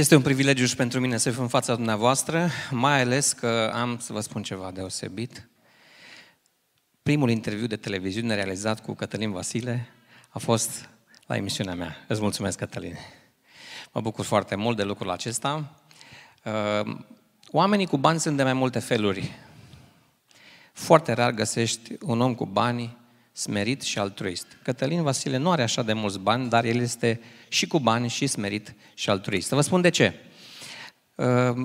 Este un privilegiu și pentru mine să fiu în fața dumneavoastră, mai ales că am să vă spun ceva deosebit. Primul interviu de televiziune realizat cu Cătălin Vasile a fost la emisiunea mea. Îți mulțumesc, Cătălin. Mă bucur foarte mult de lucrul acesta. Uh, oamenii cu bani sunt de mai multe feluri. Foarte rar găsești un om cu bani smerit și altruist. Cătălin Vasile nu are așa de mulți bani, dar el este și cu bani, și smerit, și altruist. Să vă spun de ce.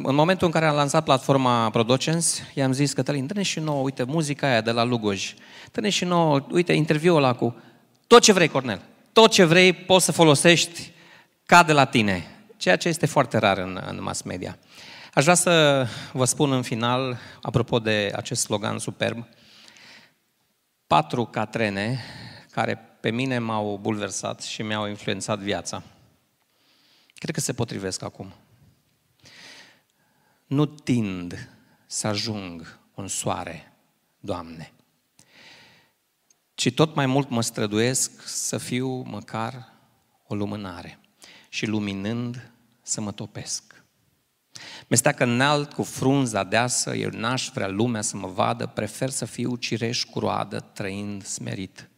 În momentul în care am lansat platforma Prodocens, i-am zis, Cătălin, dă și nouă, uite, muzica aia de la Lugoj, dă și nouă, uite, interviul ăla cu tot ce vrei, Cornel, tot ce vrei poți să folosești ca de la tine, ceea ce este foarte rar în, în mass media. Aș vrea să vă spun în final, apropo de acest slogan superb, uh, patru catrene care pe mine m-au bulversat și mi-au influențat viața. Cred că se potrivesc acum. Nu tind să ajung un soare, Doamne, ci tot mai mult mă străduiesc să fiu măcar o lumânare și luminând să mă topesc. Mesteacă înalt cu frunza deasă, eu n-aș vrea lumea să mă vadă, prefer să fiu cireș cu roadă, trăind smerit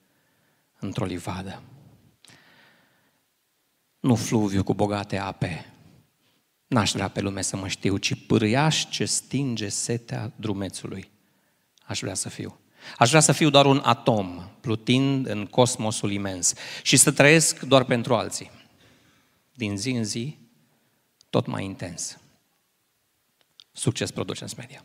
într-o livadă. Nu fluviu cu bogate ape, n-aș vrea pe lume să mă știu, ci pârâiaș ce stinge setea drumețului. Aș vrea să fiu. Aș vrea să fiu doar un atom, plutind în cosmosul imens și să trăiesc doar pentru alții. Din zi în zi, tot mai intens. Succes Productions Media!